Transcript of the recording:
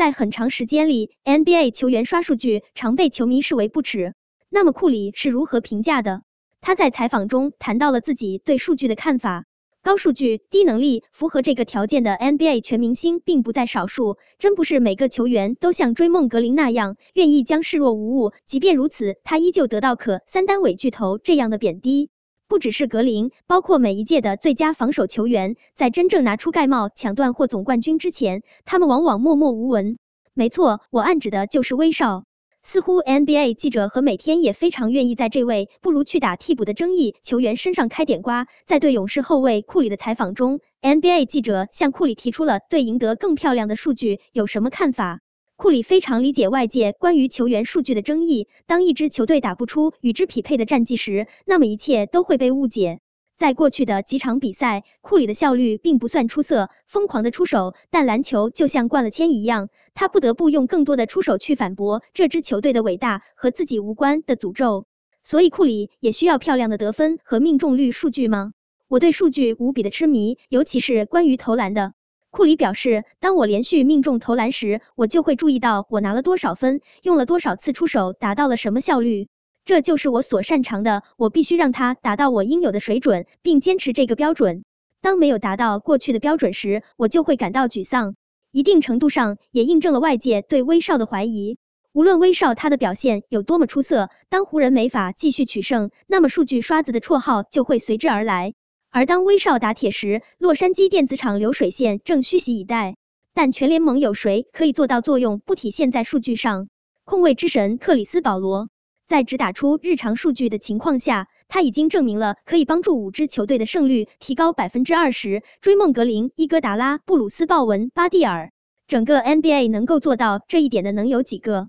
在很长时间里，NBA 球员刷数据常被球迷视为不耻。那么库里是如何评价的？他在采访中谈到了自己对数据的看法。高数据低能力，符合这个条件的 NBA 全明星并不在少数。真不是每个球员都像追梦格林那样愿意将视若无物。即便如此，他依旧得到可三单伪巨头这样的贬低。不只是格林，包括每一届的最佳防守球员，在真正拿出盖帽、抢断或总冠军之前，他们往往默默无闻。没错，我暗指的就是威少。似乎 NBA 记者和每天也非常愿意在这位不如去打替补的争议球员身上开点瓜。在对勇士后卫库里的采访中，NBA 记者向库里提出了对赢得更漂亮的数据有什么看法。库里非常理解外界关于球员数据的争议。当一支球队打不出与之匹配的战绩时，那么一切都会被误解。在过去的几场比赛，库里的效率并不算出色，疯狂的出手，但篮球就像灌了铅一样，他不得不用更多的出手去反驳这支球队的伟大和自己无关的诅咒。所以，库里也需要漂亮的得分和命中率数据吗？我对数据无比的痴迷，尤其是关于投篮的。库里表示，当我连续命中投篮时，我就会注意到我拿了多少分，用了多少次出手，达到了什么效率。这就是我所擅长的。我必须让他达到我应有的水准，并坚持这个标准。当没有达到过去的标准时，我就会感到沮丧。一定程度上，也印证了外界对威少的怀疑。无论威少他的表现有多么出色，当湖人没法继续取胜，那么“数据刷子”的绰号就会随之而来。而当威少打铁时，洛杉矶电子厂流水线正蓄势以待。但全联盟有谁可以做到作用不体现在数据上？控卫之神克里斯保罗，在只打出日常数据的情况下，他已经证明了可以帮助五支球队的胜率提高百分之二十。追梦格林、伊戈达拉、布鲁斯鲍文、巴蒂尔，整个 NBA 能够做到这一点的能有几个？